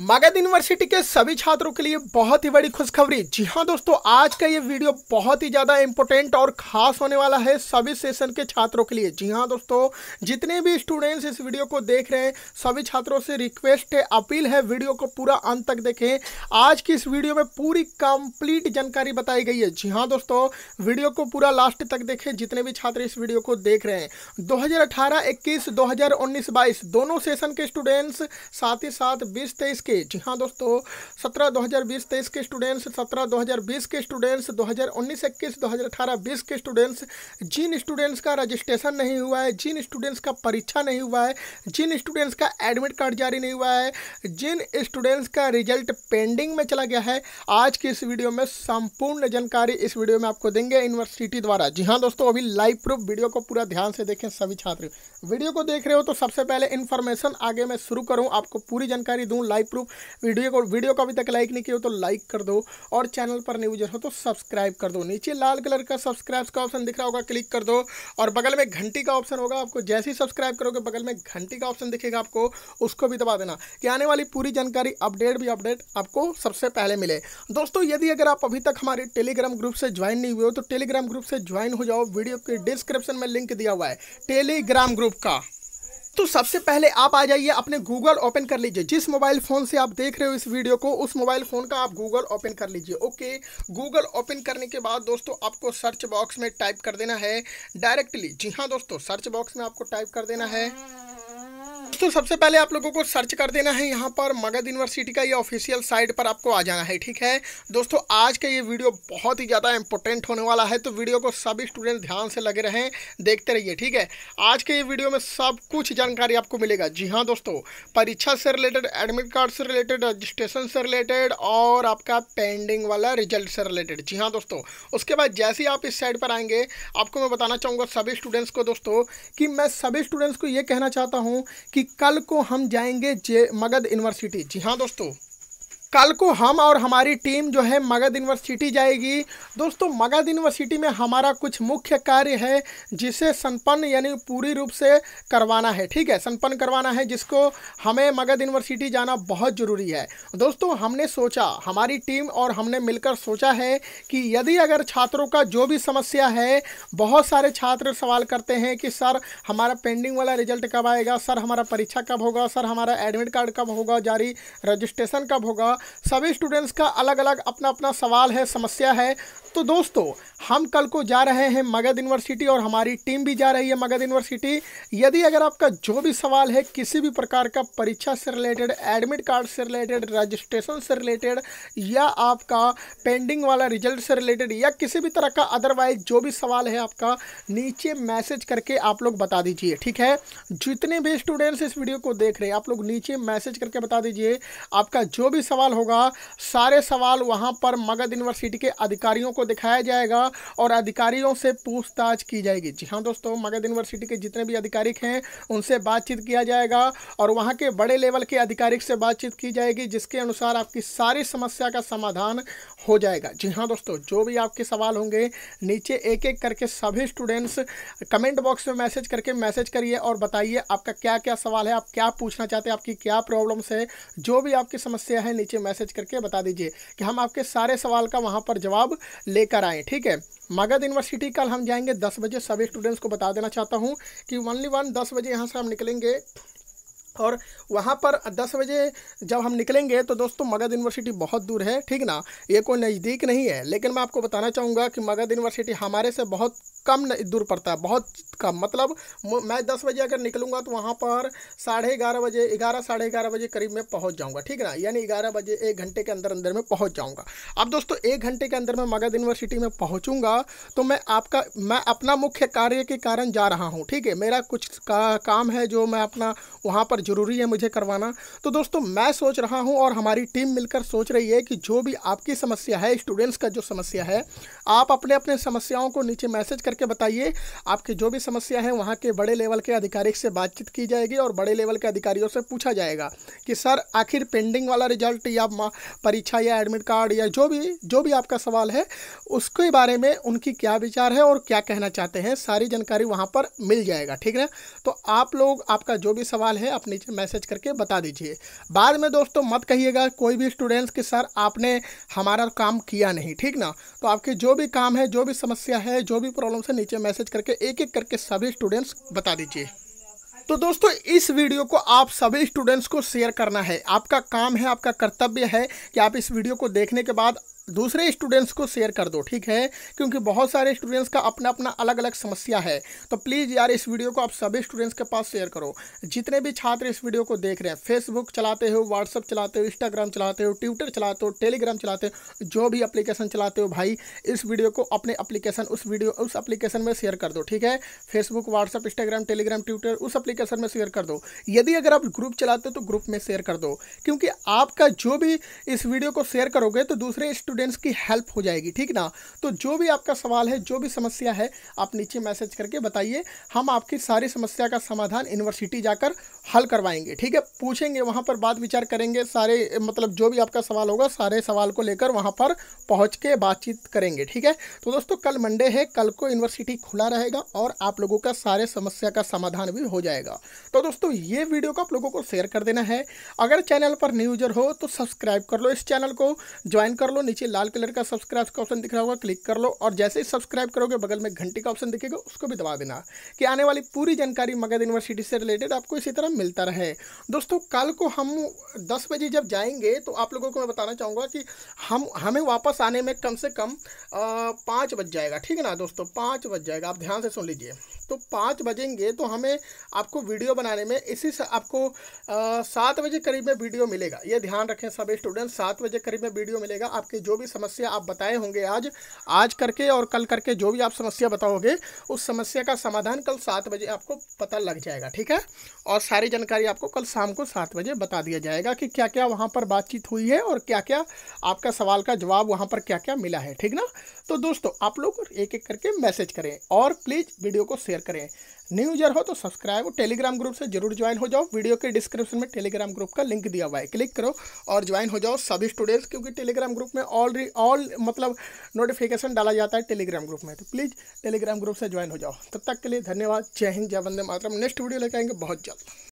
Magadh university के सभी छात्रों के लिए बहुत ही बड़ी खुशखबरी जी हाँ दोस्तों आज का ये वीडियो बहुत ही ज़्यादा इंपॉर्टेंट और खास होने वाला है सभी सेशन के छात्रों के लिए जी हाँ दोस्तों जितने भी स्टूडेंट्स इस वीडियो को देख रहे हैं सभी छात्रों से रिक्वेस्ट है अपील है वीडियो को पूरा अंत तक देखें आज की इस वीडियो में पूरी कंप्लीट जानकारी बताई गई है जी हाँ दोस्तों वीडियो को पूरा लास्ट तक देखें जितने भी छात्र इस वीडियो को देख रहे हैं दो हज़ार अठारह दोनों सेशन के स्टूडेंट्स साथ ही साथ बीस तेईस के जी हाँ दोस्तों सत्रह दो हज़ार बीस तेईस के स्टूडेंट्स सत्रह दो हज़ार बीस के स्टूडेंट्स दो हज़ार उन्नीस इक्कीस दो हज़ार अठारह बीस के स्टूडेंट्स जिन स्टूडेंट्स का रजिस्ट्रेशन नहीं हुआ है जिन स्टूडेंट्स का परीक्षा नहीं हुआ है जिन स्टूडेंट्स का एडमिट कार्ड जारी नहीं हुआ है जिन स्टूडेंट्स का रिजल्ट पेंडिंग में चला गया है आज की इस वीडियो में संपूर्ण जानकारी इस वीडियो में आपको देंगे यूनिवर्सिटी द्वारा जी हाँ दोस्तों अभी लाइव प्रूफ वीडियो को पूरा ध्यान से देखें सभी छात्र वीडियो को देख रहे हो तो सबसे पहले इन्फॉर्मेशन आगे मैं शुरू करूं आपको पूरी जानकारी दूं लाइव प्रूफ वीडियो को वीडियो को अभी तक लाइक नहीं किया तो लाइक कर दो और चैनल पर न्यूजर हो तो सब्सक्राइब कर दो नीचे लाल कलर का सब्सक्राइब का ऑप्शन दिख रहा होगा क्लिक कर दो और बगल में घंटी का ऑप्शन होगा आपको जैसे ही सब्सक्राइब करोगे बगल में घंटी का ऑप्शन दिखेगा आपको उसको भी दबा देना कि आने वाली पूरी जानकारी अपडेट भी अपडेट आपको सबसे पहले मिले दोस्तों यदि अगर आप अभी तक हमारे टेलीग्राम ग्रुप से ज्वाइन नहीं हुए हो तो टेलीग्राम ग्रुप से ज्वाइन हो जाओ वीडियो के डिस्क्रिप्शन में लिंक दिया हुआ है टेलीग्राम ग्रुप का तो सबसे पहले आप आ जाइए अपने गूगल ओपन कर लीजिए जिस मोबाइल फ़ोन से आप देख रहे हो इस वीडियो को उस मोबाइल फ़ोन का आप गूगल ओपन कर लीजिए ओके गूगल ओपन करने के बाद दोस्तों आपको सर्च बॉक्स में टाइप कर देना है डायरेक्टली जी हाँ दोस्तों सर्च बॉक्स में आपको टाइप कर देना है दोस्तों सबसे पहले आप लोगों को सर्च कर देना है यहाँ पर मगध यूनिवर्सिटी का ये ऑफिशियल साइट पर आपको आ जाना है ठीक है दोस्तों आज का ये वीडियो बहुत ही ज़्यादा इंपॉर्टेंट होने वाला है तो वीडियो को सभी स्टूडेंट ध्यान से लगे रहें देखते रहिए ठीक है आज के ये वीडियो में सब कुछ जानकारी आपको मिलेगा जी हाँ दोस्तों परीक्षा से रिलेटेड एडमिट कार्ड से रिलेटेड रजिस्ट्रेशन से रिलेटेड और आपका पेंडिंग वाला रिजल्ट से रिलेटेड जी हाँ दोस्तों उसके बाद जैसे ही आप इस साइड पर आएंगे आपको मैं बताना चाहूँगा सभी स्टूडेंट्स को दोस्तों कि मैं सभी स्टूडेंट्स को ये कहना चाहता हूँ कि कल को हम जाएंगे जे मगध यूनिवर्सिटी जी हाँ दोस्तों कल को हम और हमारी टीम जो है मगध यूनिवर्सिटी जाएगी दोस्तों मगध यूनिवर्सिटी में हमारा कुछ मुख्य कार्य है जिसे संपन्न यानी पूरी रूप से करवाना है ठीक है संपन्न करवाना है जिसको हमें मगध यूनिवर्सिटी जाना बहुत ज़रूरी है दोस्तों हमने सोचा हमारी टीम और हमने मिलकर सोचा है कि यदि अगर छात्रों का जो भी समस्या है बहुत सारे छात्र सवाल करते हैं कि सर हमारा पेंडिंग वाला रिजल्ट कब आएगा सर हमारा परीक्षा कब होगा सर हमारा एडमिट कार्ड कब होगा जारी रजिस्ट्रेशन कब होगा सभी स्टूडेंट्स का अलग अलग अपना अपना सवाल है समस्या है तो दोस्तों हम कल को जा रहे हैं मगध यूनिवर्सिटी और हमारी टीम भी जा रही है मगध यूनिवर्सिटी यदि अगर आपका जो भी सवाल है किसी भी प्रकार का परीक्षा से रिलेटेड एडमिट कार्ड से रिलेटेड रजिस्ट्रेशन से रिलेटेड या आपका पेंडिंग वाला रिजल्ट से रिलेटेड या किसी भी तरह का अदरवाइज जो भी सवाल है आपका नीचे मैसेज करके आप लोग बता दीजिए ठीक है जितने भी स्टूडेंट्स इस वीडियो को देख रहे हैं आप लोग नीचे मैसेज करके बता दीजिए आपका जो भी सवाल होगा सारे सवाल वहाँ पर मगध यूनिवर्सिटी के अधिकारियों को दिखाया जाएगा और अधिकारियों से पूछताछ की जाएगी जी हाँ दोस्तों मगध यूनिवर्सिटी के जितने भी अधिकारिक हैं उनसे बातचीत किया जाएगा और वहाँ के बड़े लेवल के अधिकारिक से बातचीत की जाएगी जिसके अनुसार आपकी सारी समस्या का समाधान हो जाएगा जी हाँ दोस्तों जो भी आपके सवाल होंगे नीचे एक एक करके सभी स्टूडेंट्स कमेंट बॉक्स में मैसेज करके मैसेज करिए और बताइए आपका क्या क्या सवाल है आप क्या पूछना चाहते हैं आपकी क्या प्रॉब्लम्स है जो भी आपकी समस्या है नीचे मैसेज करके बता दीजिए कि हम आपके सारे सवाल का वहाँ पर जवाब ले लेकर आएँ ठीक है मगध यूनिवर्सिटी कल हम जाएंगे दस बजे सभी स्टूडेंट्स को बता देना चाहता हूँ कि वनली वन दस बजे यहाँ से हम निकलेंगे और वहाँ पर 10 बजे जब हम निकलेंगे तो दोस्तों मगध यूनिवर्सिटी बहुत दूर है ठीक ना ये कोई नज़दीक नहीं है लेकिन मैं आपको बताना चाहूँगा कि मगध यूनिवर्सिटी हमारे से बहुत कम दूर पड़ता है बहुत कम मतलब मैं दस बजे अगर निकलूंगा तो वहाँ पर साढ़े ग्यारह बजे ग्यारह साढ़े ग्यारह बजे करीब में पहुँच जाऊँगा ठीक ना यानी ग्यारह बजे एक घंटे के अंदर अंदर में पहुँच जाऊँगा अब दोस्तों एक घंटे के अंदर मैं मगध यूनिवर्सिटी में पहुँचूँगा तो मैं आपका मैं अपना मुख्य कार्य के कारण जा रहा हूँ ठीक है मेरा कुछ का, काम है जो मैं अपना वहाँ पर ज़रूरी है मुझे करवाना तो दोस्तों मैं सोच रहा हूँ और हमारी टीम मिलकर सोच रही है कि जो भी आपकी समस्या है स्टूडेंट्स का जो समस्या है आप अपने अपने समस्याओं को नीचे मैसेज करके बताइए आपकी जो भी समस्या है वहाँ के बड़े लेवल के अधिकारी से बातचीत की जाएगी और बड़े लेवल के अधिकारियों से पूछा जाएगा कि सर आखिर पेंडिंग वाला रिजल्ट या परीक्षा या एडमिट कार्ड या जो भी जो भी आपका सवाल है उसके बारे में उनकी क्या विचार है और क्या कहना चाहते हैं सारी जानकारी वहाँ पर मिल जाएगा ठीक है तो आप लोग आपका जो भी सवाल है आप नीचे मैसेज करके बता दीजिए बाद में दोस्तों मत कहिएगा कोई भी स्टूडेंट्स कि सर आपने हमारा काम किया नहीं ठीक ना तो आपके जो भी काम है जो भी समस्या है जो भी प्रॉब्लम प्लेटफॉर्म से नीचे मैसेज करके एक एक करके सभी स्टूडेंट्स बता दीजिए तो दोस्तों इस वीडियो को आप सभी स्टूडेंट्स को शेयर करना है आपका काम है आपका कर्तव्य है कि आप इस वीडियो को देखने के बाद दूसरे स्टूडेंट्स को शेयर कर दो ठीक है क्योंकि बहुत सारे स्टूडेंट्स का अपना अपना अलग अलग समस्या है तो प्लीज़ यार इस वीडियो को आप सभी स्टूडेंट्स के पास शेयर करो जितने भी छात्र इस वीडियो को देख रहे हैं फेसबुक चलाते हो व्हाट्सअप चलाते हो इंस्टाग्राम चलाते हो ट्विटर चलाते हो टेलीग्राम चलाते हो जो भी अप्लीकेशन चलाते हो भाई इस वीडियो को अपने अप्लीकेशन उस वीडियो उस अप्लीकेशन में शेयर कर दो ठीक है Facebook WhatsApp Instagram Telegram Twitter उस अप्लीकेशन में शेयर कर दो यदि अगर आप ग्रुप चलाते हो तो ग्रुप में शेयर कर दो क्योंकि आपका जो भी इस वीडियो को शेयर करोगे तो दूसरे स्टूडेंट स्टूडेंट्स की हेल्प हो जाएगी ठीक ना तो जो भी आपका सवाल है जो भी समस्या है आप नीचे मैसेज करके बताइए हम आपकी सारी समस्या का समाधान यूनिवर्सिटी जाकर हल करवाएंगे ठीक है पूछेंगे वहाँ पर बात विचार करेंगे सारे मतलब जो भी आपका सवाल होगा सारे सवाल को लेकर वहाँ पर पहुँच के बातचीत करेंगे ठीक है तो दोस्तों कल मंडे है कल को यूनिवर्सिटी खुला रहेगा और आप लोगों का सारे समस्या का समाधान भी हो जाएगा तो दोस्तों ये वीडियो को आप लोगों को शेयर कर देना है अगर चैनल पर न्यू यूजर हो तो सब्सक्राइब कर लो इस चैनल को ज्वाइन कर लो नीचे लाल कलर का सब्सक्राइब का ऑप्शन दिख रहा होगा क्लिक कर लो और जैसे ही सब्सक्राइब करोगे बगल में घंटी का ऑप्शन दिखेगा उसको भी दबा देना कि आने वाली पूरी जानकारी मगध यूनिवर्सिटी से रिलेटेड आपको इसी तरह मिलता रहे दोस्तों कल को हम दस बजे जब जाएंगे तो आप लोगों को मैं बताना चाहूँगा कि हम हमें वापस आने में कम से कम पाँच बज जाएगा ठीक है ना दोस्तों पाँच बज जाएगा आप ध्यान से सुन लीजिए तो पाँच बजेंगे तो हमें आपको वीडियो बनाने में इसी से आपको सात बजे करीब में वीडियो मिलेगा ये ध्यान रखें सब स्टूडेंट सात बजे करीब में वीडियो मिलेगा आपकी जो भी समस्या आप बताए होंगे आज आज करके और कल करके जो भी आप समस्या बताओगे उस समस्या का समाधान कल सात बजे आपको पता लग जाएगा ठीक है और सारी जानकारी आपको कल शाम को सात बजे बता दिया जाएगा कि क्या क्या वहाँ पर बातचीत हुई है और क्या क्या आपका सवाल का जवाब वहाँ पर क्या क्या मिला है ठीक ना तो दोस्तों आप लोग एक एक करके मैसेज करें और प्लीज़ वीडियो को शेयर शेयर करें न्यू यूजर हो तो सब्सक्राइब और टेलीग्राम ग्रुप से जरूर ज्वाइन हो जाओ वीडियो के डिस्क्रिप्शन में टेलीग्राम ग्रुप का लिंक दिया हुआ है क्लिक करो और ज्वाइन हो जाओ सभी स्टूडेंट्स क्योंकि टेलीग्राम ग्रुप में ऑल ऑल मतलब नोटिफिकेशन डाला जाता है टेलीग्राम ग्रुप में तो प्लीज़ टेलीग्राम ग्रुप से ज्वाइन हो जाओ तब तक के लिए धन्यवाद जय हिंद जय वंदे मातरम नेक्स्ट वीडियो लेकर आएंगे बहुत जल्द